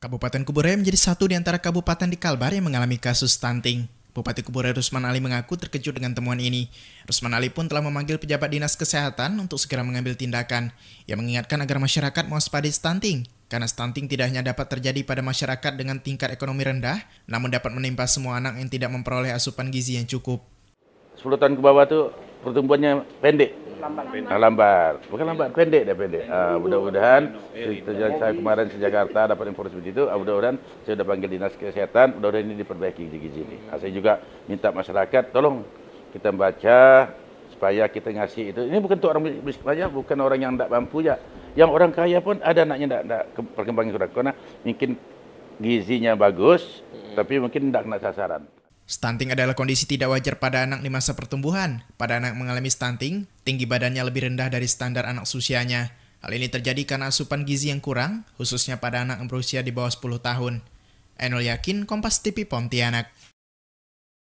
Kabupaten Kuburaya menjadi satu di antara kabupaten di Kalbar yang mengalami kasus stunting. Bupati Kuburaya Rusman Ali mengaku terkejut dengan temuan ini. Rusman Ali pun telah memanggil pejabat dinas kesehatan untuk segera mengambil tindakan. Ia mengingatkan agar masyarakat mewaspadai stunting, karena stunting tidak hanya dapat terjadi pada masyarakat dengan tingkat ekonomi rendah, namun dapat menimpa semua anak yang tidak memperoleh asupan gizi yang cukup. 10 tahun ke bawah tuh pertumbuhannya pendek, lambat. lambat. Bukan lambat, pendek dah pendek. Ah, mudah-mudahan sejak saya kemarin ke Jakarta dapat informasi begitu, ah, mudah-mudahan saya sudah panggil dinas kesehatan, mudah-mudahan ini diperbaiki di gizi ini. Ah, saya juga minta masyarakat tolong kita baca supaya kita ngasih itu. Ini bukan untuk orang miskin saja, bukan orang yang tidak mampu ya. Yang orang kaya pun ada anaknya tidak tidak perkembangan kurang karena mungkin gizinya bagus, tapi mungkin tidak kena sasaran. Stunting adalah kondisi tidak wajar pada anak di masa pertumbuhan. Pada anak mengalami stunting, tinggi badannya lebih rendah dari standar anak usianya. Hal ini terjadi karena asupan gizi yang kurang, khususnya pada anak yang berusia di bawah 10 tahun. Enol Yakin, Kompas TV Pontianak.